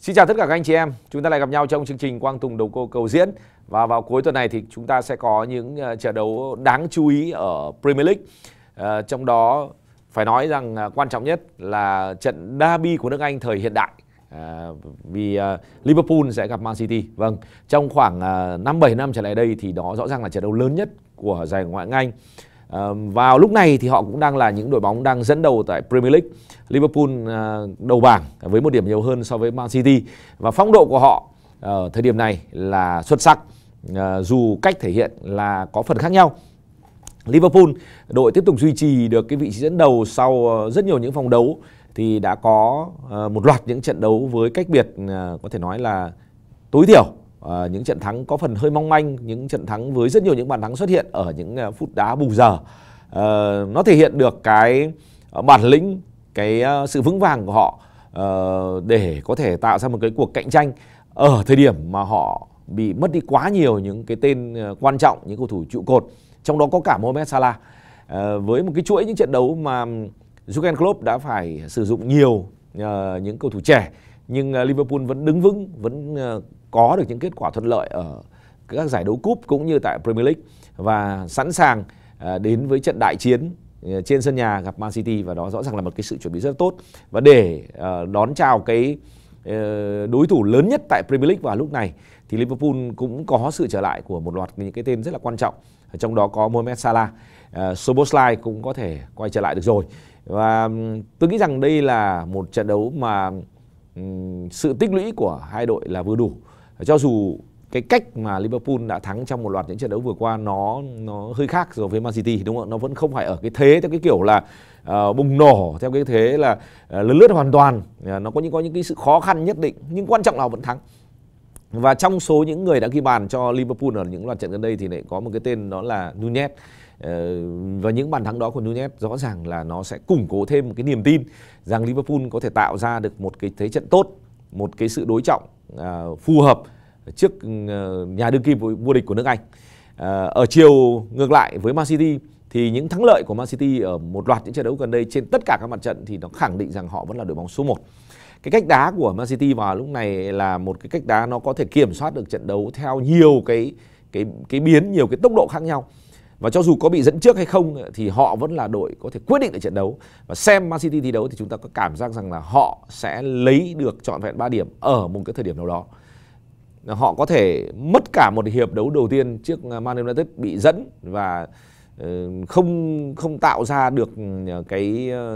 Xin chào tất cả các anh chị em, chúng ta lại gặp nhau trong chương trình Quang Tùng Đầu Cô Cầu Diễn Và vào cuối tuần này thì chúng ta sẽ có những ờ, trận đấu đáng chú ý ở Premier League à, Trong đó phải nói rằng ờ, quan trọng nhất là trận derby của nước Anh thời hiện đại à, Vì à, Liverpool sẽ gặp Man City Vâng, trong khoảng à, 5-7 năm trở lại đây thì đó rõ ràng là trận đấu lớn nhất của giải Ngoại hạng Anh vào lúc này thì họ cũng đang là những đội bóng đang dẫn đầu tại Premier League. Liverpool à, đầu bảng với một điểm nhiều hơn so với Man City và phong độ của họ ở thời điểm này là xuất sắc ờ, dù cách thể hiện là có phần khác nhau. Liverpool đội tiếp tục duy trì được cái vị trí dẫn đầu sau ờ, rất nhiều những vòng đấu thì đã có ờ, một loạt những trận đấu với cách biệt có thể nói là tối thiểu à, những trận thắng có phần hơi mong manh những trận thắng với rất nhiều những bàn thắng xuất hiện ở những ờ, phút đá bù giờ à, nó thể hiện được cái bản lĩnh cái sự vững vàng của họ à, để có thể tạo ra một cái cuộc cạnh tranh ở thời điểm mà họ bị mất đi quá nhiều những cái tên quan trọng những cầu thủ trụ cột trong đó có cả Mohamed Salah à, với một cái chuỗi những trận đấu mà Jurgen Klopp đã phải sử dụng nhiều uh, những cầu thủ trẻ nhưng uh, Liverpool vẫn đứng vững vẫn uh, có được những kết quả thuận lợi ở các giải đấu cúp cũng như tại Premier League và sẵn sàng à, đến với trận đại chiến à, trên sân nhà gặp Man City và đó rõ ràng là một cái sự chuẩn bị rất tốt và để à, đón chào cái đối thủ lớn nhất tại Premier League vào lúc này thì Liverpool cũng có sự trở lại của một loạt những cái tên rất là quan trọng trong đó có Mohamed Salah, Soboslai cũng có thể quay trở lại được rồi và tôi nghĩ rằng đây là một trận đấu mà sự tích lũy của hai đội là vừa đủ cho dù cái cách mà Liverpool đã thắng trong một loạt những trận đấu vừa qua nó nó hơi khác so với Man City đúng không Nó vẫn không phải ở cái thế theo cái kiểu là uh, bùng nổ theo cái thế là uh, ờ, lớn lướt hoàn toàn. Uh, nó có những có những cái sự khó khăn nhất định nhưng quan trọng là vẫn thắng. Và trong số những người đã ghi bàn cho Liverpool ở những loạt trận gần đây thì lại có một cái tên đó là Nunez. Uh, và những bàn thắng đó của Nunez rõ ràng là nó sẽ củng cố thêm một cái niềm tin rằng Liverpool có thể tạo ra được một cái thế trận tốt, một cái sự đối trọng À, phù hợp trước ừ, nhà đương kim vô địch của nước Anh. À, ở chiều ngược lại với Man City thì những thắng lợi của Man City ở một loạt những trận đấu gần đây trên tất cả các mặt trận thì nó khẳng định rằng họ vẫn là đội bóng số 1. Cái cách đá của Man City vào lúc này là một cái cách đá nó có thể kiểm soát được trận đấu theo nhiều cái cái cái biến, nhiều cái tốc độ khác nhau và cho dù có bị dẫn trước hay không thì họ vẫn là đội có thể quyết định được trận đấu và xem Man City thi đấu thì chúng ta có cảm giác rằng là họ sẽ lấy được trọn vẹn 3 điểm ở một cái thời điểm nào đó họ có thể mất cả một hiệp đấu đầu tiên trước ờ, Man United bị dẫn và ờ, không không tạo ra được ờ, cái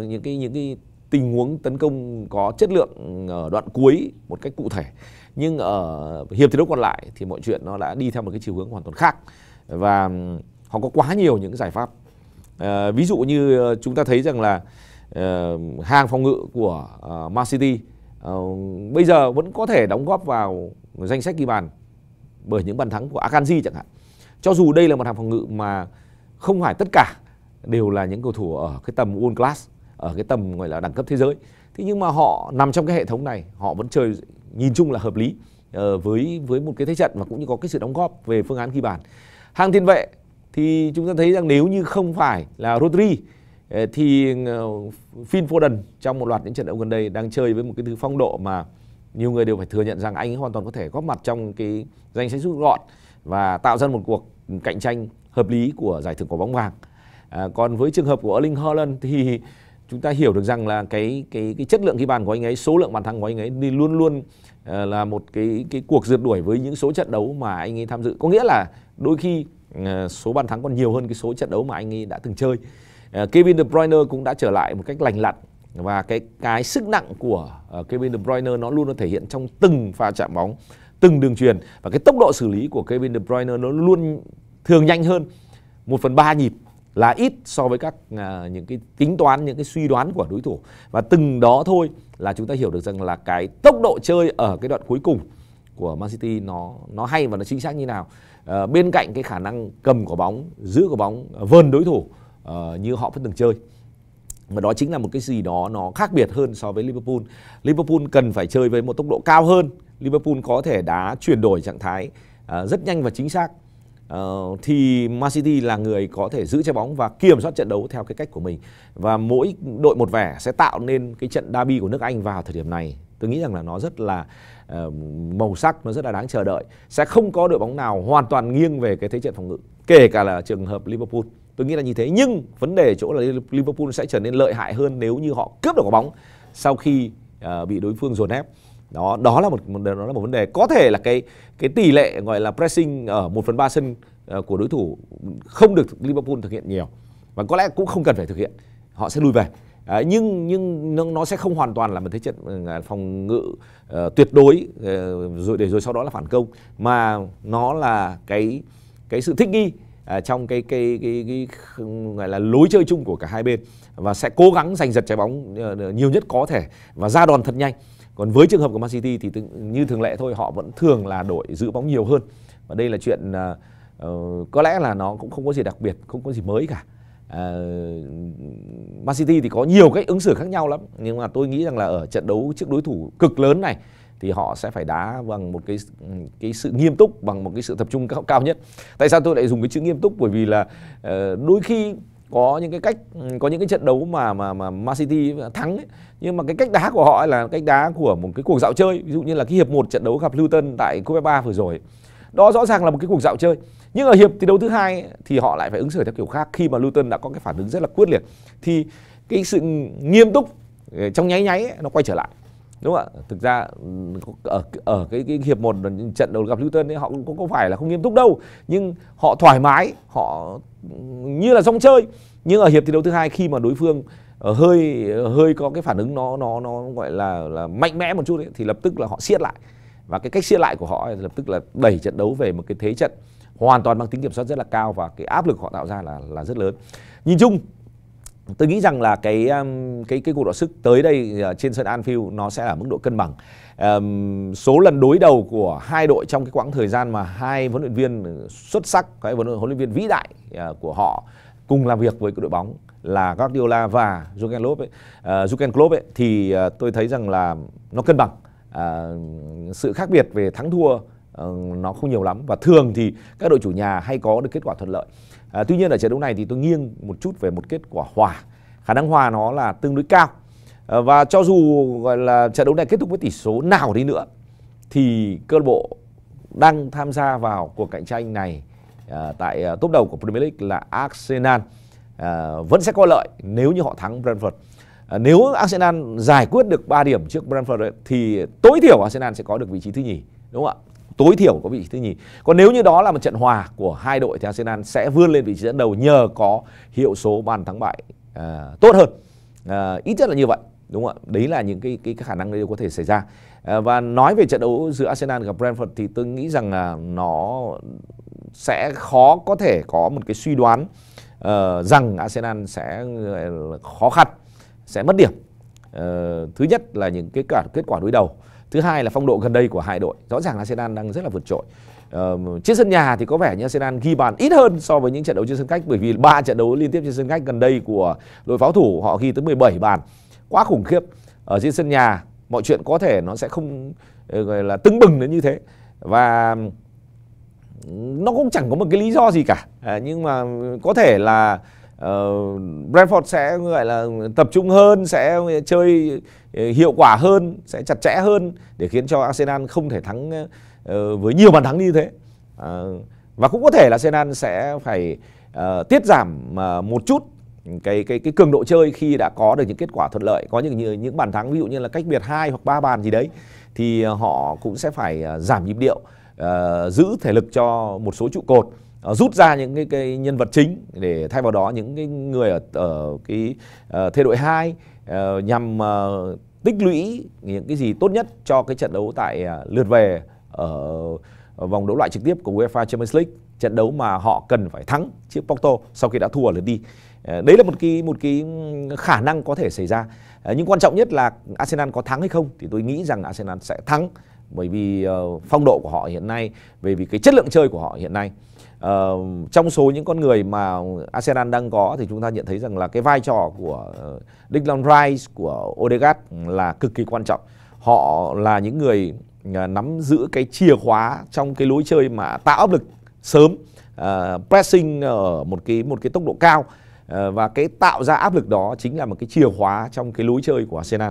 những cái những cái tình huống tấn công có chất lượng ở đoạn cuối một cách cụ thể nhưng ở hiệp thi đấu còn lại thì mọi chuyện nó đã đi theo một cái chiều hướng hoàn toàn khác và họ có quá nhiều những giải pháp à, ví dụ như ờ, chúng ta thấy rằng là à, hàng phòng ngự của à, Man City à, bây giờ vẫn có thể đóng góp vào danh sách ghi bàn bởi những bàn thắng của Akanji chẳng hạn cho dù đây là một hàng phòng ngự mà không phải tất cả đều là những cầu thủ ở cái tầm world class ở cái tầm gọi là đẳng cấp thế giới thế nhưng mà họ nằm trong cái hệ thống này họ vẫn chơi nhìn chung là hợp lý với với một cái thế trận và cũng như có cái sự đóng góp về phương án ghi bàn hàng tiền vệ thì chúng ta thấy rằng nếu như không phải là Rodri ờ, thì ờ, Phil Foden trong một loạt những trận đấu gần đây đang chơi với một cái thứ phong độ mà nhiều người đều phải thừa nhận rằng anh ấy hoàn toàn có thể góp mặt trong cái danh sách rút gọn và tạo ra một cuộc cạnh tranh hợp lý của giải thưởng quả bóng vàng. À, còn với trường hợp của Erling Haaland thì chúng ta hiểu được rằng là cái cái cái chất lượng ghi bàn của anh ấy, số lượng bàn thắng của anh ấy đi luôn luôn ờ, là một cái cái cuộc rượt đuổi với những số trận đấu mà anh ấy tham dự. Có nghĩa là đôi khi ờ, số bàn thắng còn nhiều hơn cái số trận đấu mà anh ấy đã từng chơi. Ờ, Kevin De Bruyne cũng đã trở lại một cách lành lặn và cái cái sức nặng của Kevin De Bruyne nó luôn nó thể hiện trong từng pha chạm bóng, từng đường truyền và cái tốc độ xử lý của Kevin De Bruyne nó luôn thường nhanh hơn một phần ba nhịp là ít so với các à, những cái tính toán những cái suy đoán của đối thủ và từng đó thôi là chúng ta hiểu được rằng là cái tốc độ chơi ở cái đoạn cuối cùng của Man City nó nó hay và nó chính xác như nào à, bên cạnh cái khả năng cầm quả bóng giữ quả bóng ờ, vơn đối thủ à, như họ vẫn từng chơi mà đó chính là một cái gì đó nó khác biệt hơn so với Liverpool. Liverpool cần phải chơi với một tốc độ cao hơn. Liverpool có thể đá chuyển đổi trạng thái uh, rất nhanh và chính xác Ờ, thì Man City là người có thể giữ trái bóng và kiểm soát trận đấu theo cái cách của mình và mỗi đội một vẻ sẽ tạo nên cái trận derby của nước Anh vào thời điểm này tôi nghĩ rằng là nó rất là uh, màu sắc nó rất là đáng chờ đợi sẽ không có đội bóng nào hoàn toàn nghiêng về cái thế trận phòng ngự kể cả là trường hợp Liverpool tôi nghĩ là như thế nhưng vấn đề chỗ là Liverpool sẽ trở nên lợi hại hơn nếu như họ cướp được quả bóng sau khi uh, bị đối phương dồn ép đó đó là một, một đó là một vấn đề có thể là cái cái tỷ lệ gọi là pressing ở 1 phần ba sân ờ, của đối thủ không được Liverpool thực hiện nhiều và có lẽ cũng không cần phải thực hiện họ sẽ lui về À, nhưng nhưng nó sẽ không hoàn toàn là một thế trận ờ, phòng ngự uh, tuyệt đối uh, rồi để rồi sau đó là phản công mà nó là cái cái sự thích nghi uh, trong cái cái cái, cái, cái gọi là lối chơi chung của cả hai bên và sẽ cố gắng giành giật trái bóng uh, nhiều nhất có thể và ra đòn thật nhanh còn với trường hợp của Man City thì như thường lệ thôi họ vẫn thường là đội giữ bóng nhiều hơn và đây là chuyện uh, có lẽ là nó cũng không có gì đặc biệt không có gì mới cả uh, Man City thì có nhiều cách ứng xử khác nhau lắm nhưng mà tôi nghĩ rằng là ở trận đấu trước đối thủ cực lớn này thì họ sẽ phải đá bằng một cái cái sự nghiêm túc bằng một cái sự tập trung cao, cao nhất tại sao tôi lại dùng cái chữ nghiêm túc bởi vì là uh, đôi khi có những cái cách ừ, có những cái trận đấu mà mà mà Man City à, thắng ấy. nhưng mà cái cách đá của họ là cách đá của một cái cuộc dạo chơi ví dụ như là cái hiệp một trận đấu gặp Luton tại Cúp FA vừa rồi đó rõ ràng là một cái cuộc dạo chơi nhưng ở hiệp thi đấu thứ hai thì họ lại phải ứng xử theo kiểu khác khi mà Luton đã có cái phản ứng rất là quyết liệt thì cái sự nghiêm túc ờ, trong nháy nháy ấy, nó quay trở lại đúng không ạ thực ra ở ở cái, cái hiệp một trận đấu gặp Luton ấy họ cũng có phải là không nghiêm túc đâu nhưng họ thoải mái họ như là xong chơi nhưng ở hiệp thi đấu thứ hai khi mà đối phương ờ, hơi hơi có cái phản ứng nó nó nó gọi là là mạnh mẽ một chút ấy, thì lập tức là họ siết lại và cái cách siết lại của họ ấy, lập tức là đẩy trận đấu về một cái thế trận hoàn toàn mang tính kiểm soát rất là cao và cái áp lực họ tạo ra là là rất lớn nhìn chung tôi nghĩ rằng là cái um, cái cái cuộc đọ sức tới đây ờ, trên sân Anfield nó sẽ là mức độ cân bằng um, số lần đối đầu của hai đội trong cái quãng thời gian mà hai huấn luyện viên ờ, xuất sắc cái huấn luyện viên vĩ đại ờ, của họ cùng làm việc với đội bóng là Guardiola và Jurgen Klopp ấy, uh, Jurgen Klopp ấy, thì uh, tôi thấy rằng là nó cân bằng uh, sự khác biệt về thắng thua uh, nó không nhiều lắm và thường thì các đội chủ nhà hay có được kết quả thuận lợi À, tuy nhiên ở trận đấu này thì tôi nghiêng một chút về một kết quả hòa. Khả năng hòa nó là tương đối cao. À, và cho dù gọi là trận đấu này kết thúc với tỷ số nào đi nữa thì câu lạc bộ đang tham gia vào cuộc cạnh tranh này à, tại à, top đầu của Premier League là Arsenal à, vẫn sẽ có lợi nếu như họ thắng Brentford. À, nếu Arsenal giải quyết được 3 điểm trước Brentford ấy, thì tối thiểu Arsenal sẽ có được vị trí thứ nhì, đúng không ạ? tối thiểu có vị trí thứ nhì còn nếu như đó là một trận hòa của hai đội thì Arsenal sẽ vươn lên vị trí dẫn đầu nhờ có hiệu số bàn thắng bại à, tốt hơn à, ít nhất là như vậy đúng không ạ đấy là những cái cái, khả năng đấy có thể xảy ra à, và nói về trận đấu giữa Arsenal gặp Brentford thì tôi nghĩ rằng là nó sẽ khó có thể có một cái suy đoán uh, rằng Arsenal sẽ ờ, khó khăn sẽ mất điểm uh, thứ nhất là những cái cả kết quả đối đầu thứ hai là phong độ gần đây của hai đội rõ ràng là arsenal đang rất là vượt trội ờ, trên sân nhà thì có vẻ như arsenal ghi bàn ít hơn so với những trận đấu trên sân khách bởi vì ba trận đấu liên tiếp trên sân khách gần đây của đội pháo thủ họ ghi tới 17 bàn quá khủng khiếp ở trên sân nhà mọi chuyện có thể nó sẽ không ờ, gọi là tưng bừng đến như thế và nó cũng chẳng có một cái lý do gì cả à, nhưng mà có thể là uh, Brentford sẽ gọi là tập trung hơn sẽ chơi ờ, hiệu quả hơn sẽ chặt chẽ hơn để khiến cho Arsenal không thể thắng uh, với nhiều bàn thắng như thế uh, và cũng có thể là Arsenal sẽ phải uh, tiết giảm uh, một chút cái cái cái cường độ chơi khi đã có được những kết quả thuận lợi có những những, bàn thắng ví dụ như là cách biệt hai hoặc ba bàn gì đấy thì họ cũng sẽ phải giảm nhịp điệu uh, giữ thể lực cho một số trụ cột Ờ, rút ra những cái, cái nhân vật chính để thay vào đó những cái người ở, ở cái ờ, thế đội 2 ờ, nhằm tích lũy những cái gì tốt nhất cho cái trận đấu tại lượt về ở vòng đấu loại trực tiếp của UEFA Champions League trận đấu mà họ cần phải thắng trước Porto sau khi đã thua lượt đi đấy là một cái một cái khả năng có thể xảy ra nhưng quan trọng nhất là Arsenal có thắng hay không thì tôi nghĩ rằng Arsenal sẽ thắng bởi vì phong độ của họ hiện nay về vì cái chất lượng chơi của họ hiện nay Ờ, trong số những con người mà Arsenal đang có thì chúng ta nhận thấy rằng là cái vai trò của uh, Declan Rice của Odegaard là cực kỳ quan trọng. Họ là những người uh, nắm giữ cái chìa khóa trong cái lối chơi mà tạo áp lực sớm, uh, pressing ở một cái một cái tốc độ cao uh, và cái tạo ra áp lực đó chính là một cái chìa khóa trong cái lối chơi của Arsenal.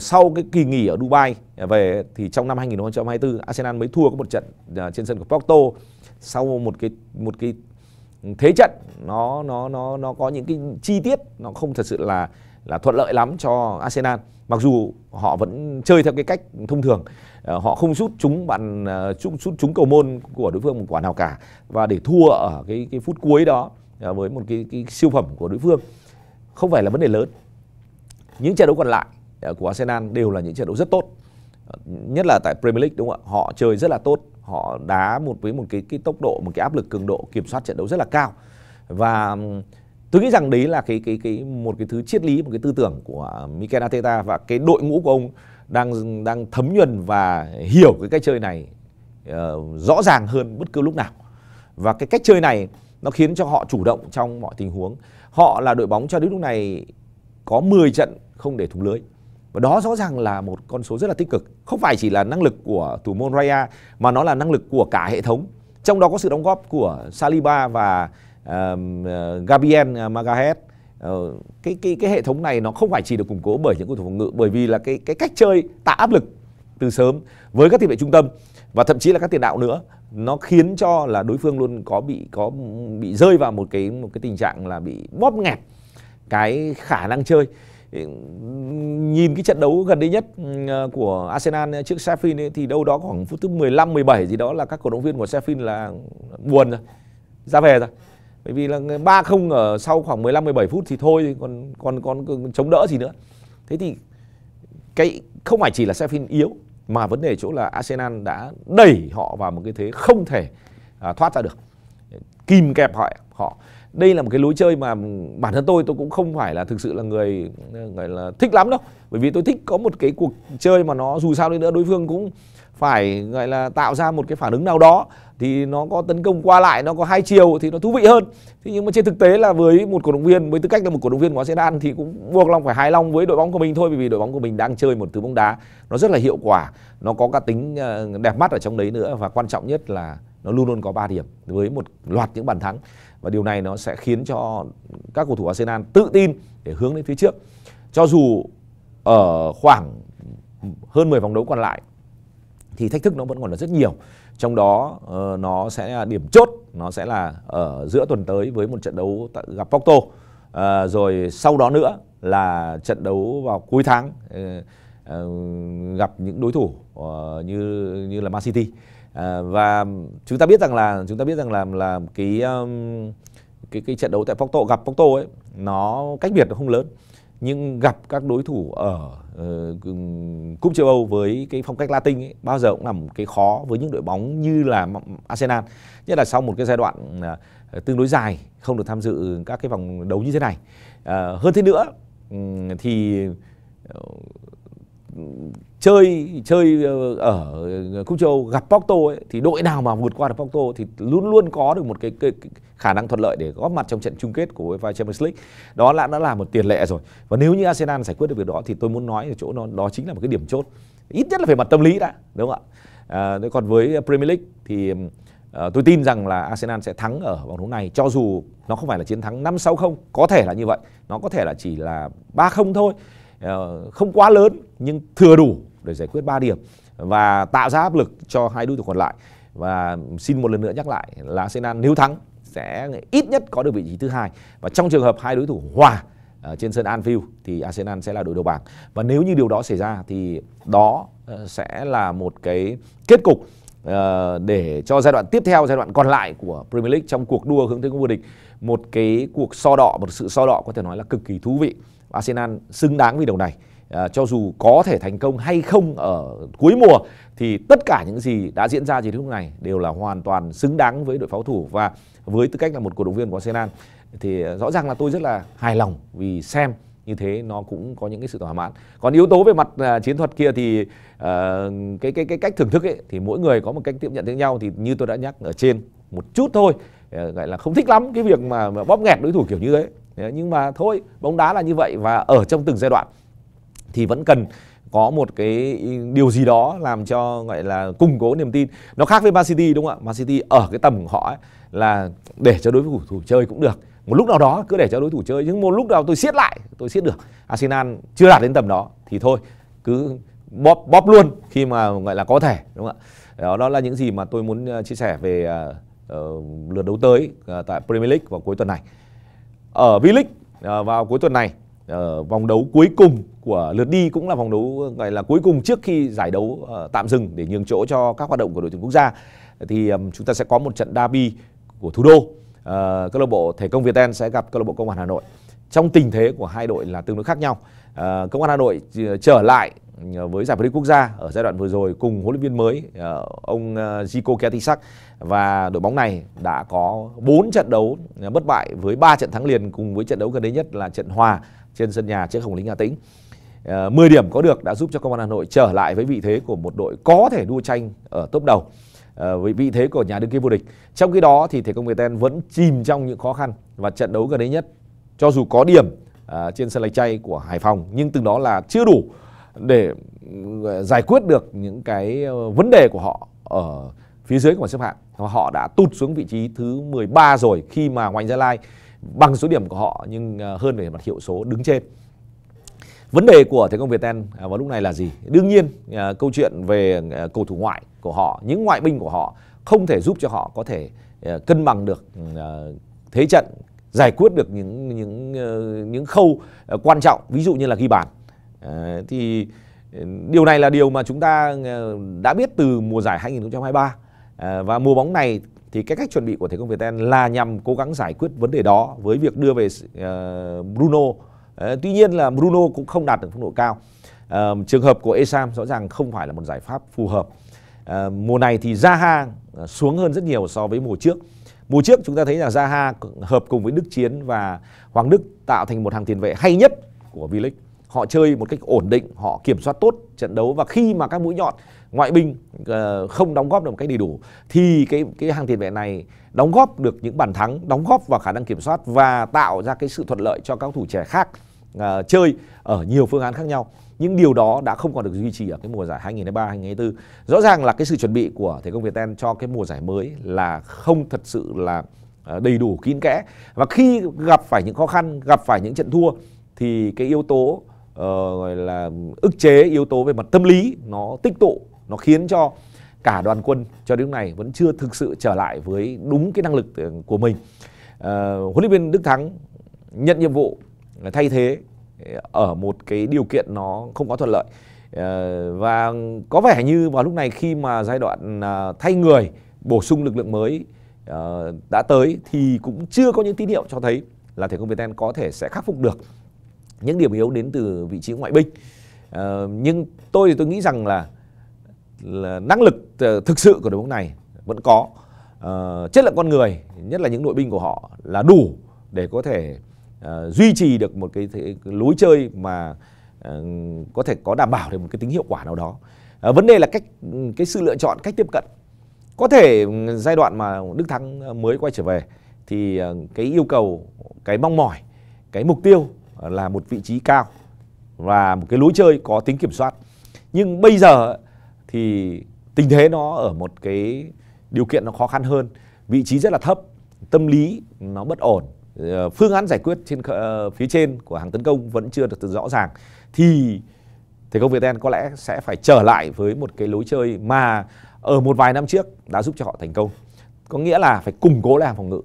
sau cái kỳ nghỉ ở Dubai về thì trong năm 2024 Arsenal mới thua có một trận trên sân của Porto sau một cái một cái thế trận nó nó nó nó có những cái chi tiết nó không thật sự là là thuận lợi lắm cho Arsenal. Mặc dù họ vẫn chơi theo cái cách thông thường, ờ, họ không rút trúng bạn ờ, trúng sút trúng cầu môn của đối phương một quả nào cả và để thua ở cái cái phút cuối đó ờ, với một cái, cái siêu phẩm của đối phương không phải là vấn đề lớn. Những trận đấu còn lại của Arsenal đều là những trận đấu rất tốt. Nhất là tại Premier League đúng không ạ? Họ chơi rất là tốt họ đá một với một cái cái tốc độ một cái áp lực cường độ kiểm soát trận đấu rất là cao và tôi nghĩ rằng đấy là cái cái cái một cái thứ triết lý một cái tư tưởng của Mikel Arteta và cái đội ngũ của ông đang đang thấm nhuần và hiểu cái cách chơi này uh, rõ ràng hơn bất cứ lúc nào và cái cách chơi này nó khiến cho họ chủ động trong mọi tình huống họ là đội bóng cho đến lúc này có 10 trận không để thủng lưới và đó rõ ràng là một con số rất là tích cực không phải chỉ là năng lực của thủ môn Raya mà nó là năng lực của cả hệ thống trong đó có sự đóng góp của Saliba và uh, Gabriel ờ, Magalhaes Ờ, cái cái cái hệ thống này nó không phải chỉ được củng cố bởi những cầu thủ phòng ngự bởi vì là cái cái cách chơi tạo áp lực từ sớm với các tiền vệ trung tâm và thậm chí là các tiền đạo nữa nó khiến cho là đối phương luôn có bị có bị rơi vào một cái một cái tình trạng là bị bóp nghẹt cái khả năng chơi nhìn cái trận đấu gần đây nhất ờ, của Arsenal trước Sheffield ấy, thì đâu đó khoảng phút thứ 15 17 gì đó là các cổ động viên của Sheffield là buồn rồi, ra về rồi. Bởi vì là 3-0 ở sau khoảng 15 17 phút thì thôi còn còn còn chống đỡ gì nữa. Thế thì cái không phải chỉ là Sheffield yếu mà vấn đề chỗ là Arsenal đã đẩy họ vào một cái thế không thể à, thoát ra được. Kìm kẹp họ họ đây là một cái lối chơi mà bản thân tôi tôi cũng không phải là thực sự là người người là thích lắm đâu bởi vì tôi thích có một cái cuộc chơi mà nó dù sao đi nữa đối phương cũng phải gọi là tạo ra một cái phản ứng nào đó thì nó có tấn công qua lại nó có hai chiều thì nó thú vị hơn thế nhưng mà trên thực tế là với một cổ động viên với tư cách là một cổ động viên của Arsenal thì cũng buộc lòng phải hài lòng với đội bóng của mình thôi bởi vì đội bóng của mình đang chơi một thứ bóng đá nó rất là hiệu quả nó có cả tính ờ, đẹp mắt ở trong đấy nữa và quan trọng nhất là nó luôn luôn có 3 điểm với một loạt những bàn thắng và điều này nó sẽ khiến cho các cầu thủ Arsenal tự tin để hướng đến phía trước cho dù ở khoảng hơn 10 vòng đấu còn lại thì thách thức nó vẫn còn là rất nhiều trong đó ờ, nó sẽ là điểm chốt nó sẽ là ở giữa tuần tới với một trận đấu gặp Porto ờ, rồi sau đó nữa là trận đấu vào cuối tháng ờ, gặp những đối thủ như như là Man City Ờ, và chúng ta biết rằng là chúng ta biết rằng là là cái um, cái cái trận đấu tại Porto gặp Porto ấy nó cách biệt nó không lớn nhưng gặp các đối thủ ở uh, cúp châu Âu với cái phong cách Latin ấy, bao giờ cũng là một cái khó với những đội bóng như là Arsenal nhất là sau một cái giai đoạn uh, tương đối dài không được tham dự các cái vòng đấu như thế này uh, hơn thế nữa um, thì chơi chơi ờ, ở Cúc Châu gặp Porto ấy thì đội nào mà vượt qua được Porto thì luôn luôn có được một cái, cái, cái khả năng thuận lợi để góp mặt trong trận chung kết của UEFA Champions League. Đó là đã là một tiền lệ rồi. Và nếu như Arsenal giải quyết được việc đó thì tôi muốn nói ở chỗ nó đó chính là một cái điểm chốt. Ít nhất là về mặt tâm lý đã, đúng không ạ? À, còn với Premier League thì à, tôi tin rằng là Arsenal sẽ thắng ở vòng đấu này cho dù nó không phải là chiến thắng 5 6 không có thể là như vậy, nó có thể là chỉ là 3-0 thôi Ờ, không quá lớn nhưng thừa đủ để giải quyết 3 điểm và tạo ra áp lực cho hai đối thủ còn lại và xin một lần nữa nhắc lại là Arsenal nếu thắng sẽ ít nhất có được vị trí thứ hai và trong trường hợp hai đối thủ hòa trên sân Anfield thì Arsenal sẽ là đội đầu bảng và nếu như điều đó xảy ra thì đó ờ, sẽ là một cái kết cục ờ, để cho giai đoạn tiếp theo giai đoạn còn lại của Premier League trong cuộc đua hướng tới ngôi vô địch một cái cuộc so đọ một sự so đọ có thể nói là cực kỳ thú vị Arsenal xứng đáng vì điều này à, cho dù có thể thành công hay không ở cuối mùa thì tất cả những gì đã diễn ra gì lúc này đều là hoàn toàn xứng đáng với đội pháo thủ và với tư cách là một cổ động viên của Arsenal thì ờ, rõ ràng là tôi rất là hài lòng vì xem như thế nó cũng có những cái sự thỏa mãn còn yếu tố về mặt ờ, chiến thuật kia thì uh, cái cái cái cách thưởng thức ấy thì mỗi người có một cách tiếp nhận với nhau thì như tôi đã nhắc ở trên một chút thôi gọi là không thích lắm cái việc mà, mà bóp nghẹt đối thủ kiểu như thế nhưng mà thôi bóng đá là như vậy và ở trong từng giai đoạn thì vẫn cần có một cái điều gì đó làm cho gọi là củng cố niềm tin nó khác với Man City đúng không ạ Man City ở cái tầm của họ ấy, là để cho đối thủ thủ chơi cũng được một lúc nào đó cứ để cho đối thủ chơi nhưng một lúc nào tôi siết lại tôi siết được Arsenal chưa đạt đến tầm đó thì thôi cứ bóp bóp luôn khi mà gọi là có thể đúng không ạ đó, đó là những gì mà tôi muốn ờ, chia sẻ về uh, lượt đấu tới uh, tại Premier League vào cuối tuần này ở V-League à, vào cuối tuần này à, vòng đấu cuối cùng của lượt đi cũng là vòng đấu gọi là cuối cùng trước khi giải đấu à, tạm dừng để nhường chỗ cho các hoạt động của đội tuyển quốc gia thì chúng ta sẽ có một trận derby của thủ đô câu lạc bộ thể công Việt Viettel sẽ gặp câu lạc bộ công an Hà Nội trong tình thế của hai đội là tương đối khác nhau Ờ, công an Hà Nội ờ, trở lại ờ, với giải vô địch quốc gia ở giai đoạn vừa rồi cùng huấn luyện viên mới ông Zico Ketisak và đội bóng này đã có 4 trận đấu bất bại với 3 trận thắng liền cùng với trận đấu gần đây nhất là trận hòa trên sân nhà trước Hồng Lĩnh Hà Tĩnh. 10 điểm có được đã giúp cho Công an Hà Nội trở lại với vị thế của một đội có thể đua tranh ở top đầu với vị thế của nhà đương kim vô địch. Trong khi đó thì thể công Người Ten vẫn chìm trong những khó khăn và trận đấu gần đây nhất cho dù có điểm Ờ, trên sân lạch chay của Hải Phòng nhưng từ đó là chưa đủ để ừ, giải quyết được những cái ờ, vấn đề của họ ở phía dưới của bảng xếp hạng họ đã tụt xuống vị trí thứ 13 rồi khi mà Hoàng Gia Lai bằng số điểm của họ nhưng ờ, hơn về mặt hiệu số đứng trên vấn đề của thế công Việt Nam à, vào lúc này là gì đương nhiên câu chuyện về cầu thủ ngoại của họ những ngoại binh của họ không thể giúp cho họ có thể cân bằng được ừ, thế trận giải quyết được những những ờ, những khâu ờ, quan trọng ví dụ như là ghi bàn ờ, thì điều này là điều mà chúng ta đã biết từ mùa giải 2023 và mùa bóng này thì cái cách chuẩn bị của Thể công Việt Viettel là nhằm cố gắng giải quyết vấn đề đó với việc đưa về Bruno. tuy nhiên là Bruno cũng không đạt được phong độ cao. trường hợp của Esam rõ ràng không phải là một giải pháp phù hợp. mùa này thì Zaha xuống hơn rất nhiều so với mùa trước. Mùa trước chúng ta thấy là Zaha hợp cùng với Đức Chiến và Hoàng Đức tạo thành một hàng tiền vệ hay nhất của V-League. Họ chơi một cách ổn định, họ kiểm soát tốt trận đấu và khi mà các mũi nhọn ngoại binh ờ, không đóng góp được một cách đầy đủ thì cái cái hàng tiền vệ này đóng góp được những bàn thắng, đóng góp vào khả năng kiểm soát và tạo ra cái sự thuận lợi cho các thủ trẻ khác ờ, chơi ở nhiều phương án khác nhau nhưng điều đó đã không còn được duy trì ở cái mùa giải 2023 2024. Rõ ràng là cái sự chuẩn bị của Thể công Việt Nam cho cái mùa giải mới là không thật sự là ờ, đầy đủ kín kẽ và khi gặp phải những khó khăn, gặp phải những trận thua thì cái yếu tố uh, gọi là ức chế yếu tố về mặt tâm lý nó tích tụ, nó khiến cho cả đoàn quân cho đến lúc này vẫn chưa thực sự trở lại với đúng cái năng lực ờ, của mình. Uh, huấn luyện viên Đức Thắng nhận nhiệm vụ thay thế Ờ, ở một cái điều kiện nó không có thuận lợi ờ, và có vẻ như vào lúc này khi mà giai đoạn à, thay người bổ sung lực lượng mới ờ, đã tới thì cũng chưa có những tín hiệu cho thấy là thể công Viettel có thể sẽ khắc phục được những điểm yếu đến từ vị trí ngoại binh nhưng tôi thì tôi nghĩ rằng là, là năng lực thực sự của đội bóng này vẫn có chất lượng con người nhất là những đội binh của họ là đủ để có thể Ờ, duy trì được một cái, cái lối chơi mà uh, có thể có đảm bảo được một cái tính hiệu quả nào đó uh, vấn đề là cách cái sự lựa chọn cách tiếp cận có thể ừ, giai đoạn mà đức thắng mới quay trở về thì cái yêu cầu cái mong mỏi cái mục tiêu là một vị trí cao và một cái lối chơi có tính kiểm soát nhưng bây giờ thì tình thế nó ở một cái điều kiện nó khó khăn hơn vị trí rất là thấp tâm lý nó bất ổn Ờ, phương án giải quyết trên ờ, phía trên của hàng tấn công vẫn chưa được rõ ràng thì thể công việt Viettel có lẽ sẽ phải trở lại với một cái lối chơi mà ở một vài năm trước đã giúp cho họ thành công. Có nghĩa là phải củng cố lại hàng phòng ngự.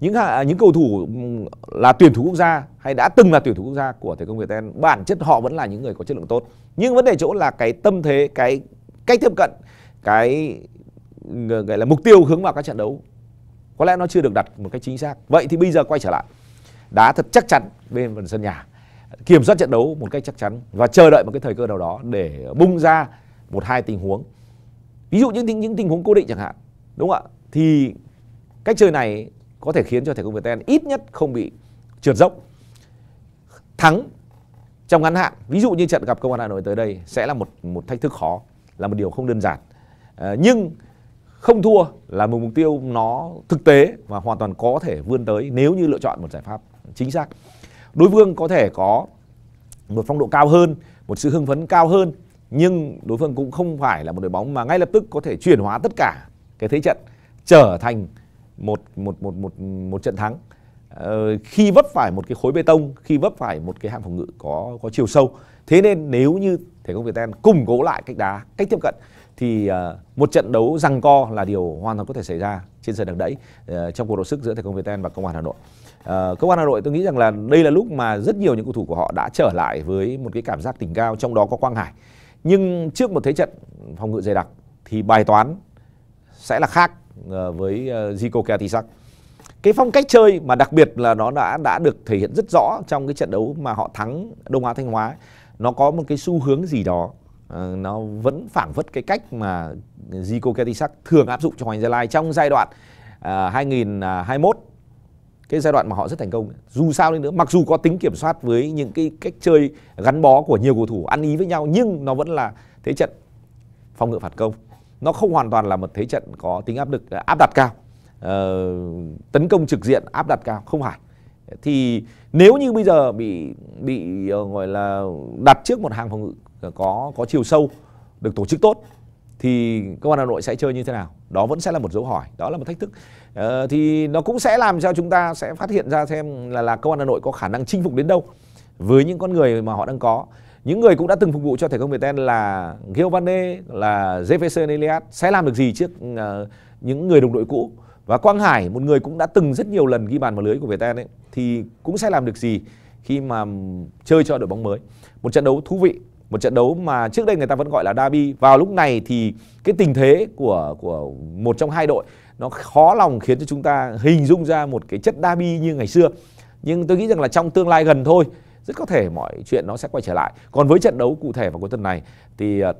Những những cầu thủ ừ, là tuyển thủ quốc gia hay đã từng là tuyển thủ quốc gia của Thể công việt Viettel, bản chất họ vẫn là những người có chất lượng tốt. Nhưng vấn đề chỗ là cái tâm thế, cái cách tiếp cận, cái gọi là mục tiêu hướng vào các trận đấu có lẽ nó chưa được đặt một cách chính xác vậy thì bây giờ quay trở lại đá thật chắc chắn bên phần sân nhà kiểm soát trận đấu một cách chắc chắn và chờ đợi một cái thời cơ nào đó để bung ra một hai tình huống ví dụ những những tình huống cố định chẳng hạn đúng không ạ thì cách chơi này có thể khiến cho thầy công Ten ít nhất không bị trượt dốc thắng trong ngắn hạn ví dụ như trận gặp công an hà nội tới đây sẽ là một một thách thức khó là một điều không đơn giản à, nhưng không thua là một mục tiêu nó thực tế và hoàn toàn có thể vươn tới nếu như lựa chọn một giải pháp chính xác đối phương có thể có một phong độ cao hơn một sự hưng phấn cao hơn nhưng đối phương cũng không phải là một đội bóng mà ngay lập tức có thể chuyển hóa tất cả cái thế trận trở thành một một một một một trận thắng ờ, khi vấp phải một cái khối bê tông khi vấp phải một cái hàng phòng ngự có có chiều sâu thế nên nếu như thể công Việt Ten củng cố lại cách đá cách tiếp cận thì uh, một trận đấu răng co là điều hoàn toàn có thể xảy ra trên sân đằng đẫy uh, trong cuộc đọ sức giữa thầy công việt Viettel và Công an Hà Nội. Uh, công an Hà Nội tôi nghĩ rằng là đây là lúc mà rất nhiều những cầu thủ của họ đã trở lại với một cái cảm giác đỉnh cao trong đó có Quang Hải. Nhưng trước một thế trận phòng ngự dày đặc thì bài toán sẽ là khác uh, với uh, Zico Katisak. Cái phong cách chơi mà đặc biệt là nó đã đã được thể hiện rất rõ trong cái trận đấu mà họ thắng Đông Á Thanh Hóa nó có một cái xu hướng gì đó Ờ, nó vẫn phản vất cái cách mà Zico Ketisak thường áp dụng cho Hoàng Gia Lai trong giai đoạn uh, ờ, 2021 cái giai đoạn mà họ rất thành công dù sao đi nữa mặc dù có tính kiểm soát với những cái cách chơi gắn bó của nhiều cầu thủ ăn ý với nhau nhưng nó vẫn là thế trận phòng ngự phản công nó không hoàn toàn là một thế trận có tính áp lực áp đặt cao uh, tấn công trực diện áp đặt cao không hẳn thì nếu như bây giờ bị bị gọi là đặt trước một hàng phòng ngự Ờ, có có chiều sâu được tổ chức tốt thì công an hà nội sẽ chơi như thế nào đó vẫn sẽ là một dấu hỏi đó là một thách thức ờ, thì nó cũng sẽ làm cho chúng ta sẽ phát hiện ra xem là là công an hà nội có khả năng chinh phục đến đâu với những con người mà họ đang có những người cũng đã từng phục vụ cho thể công việt Viettel là Giovanni, là JVC Neliat sẽ làm được gì trước uh, những người đồng đội cũ và Quang Hải một người cũng đã từng rất nhiều lần ghi bàn vào lưới của Viettel ấy thì cũng sẽ làm được gì khi mà chơi cho đội bóng mới một trận đấu thú vị một trận đấu mà trước đây người ta vẫn gọi là derby vào lúc này thì cái tình thế của của một trong hai đội nó khó lòng khiến cho chúng ta hình dung ra một cái chất derby như ngày xưa nhưng tôi nghĩ rằng là trong tương lai gần thôi rất có thể mọi chuyện nó sẽ quay trở lại còn với trận đấu cụ thể vào cuối tuần này thì ờ,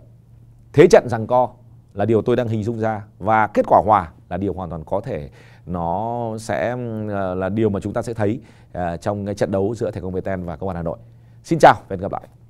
thế trận rằng co là điều tôi đang hình dung ra và kết quả hòa là điều hoàn toàn có thể nó sẽ ờ, là điều mà chúng ta sẽ thấy ờ, trong cái trận đấu giữa Thành công Vietten và Công an Hà Nội. Xin chào và hẹn gặp lại.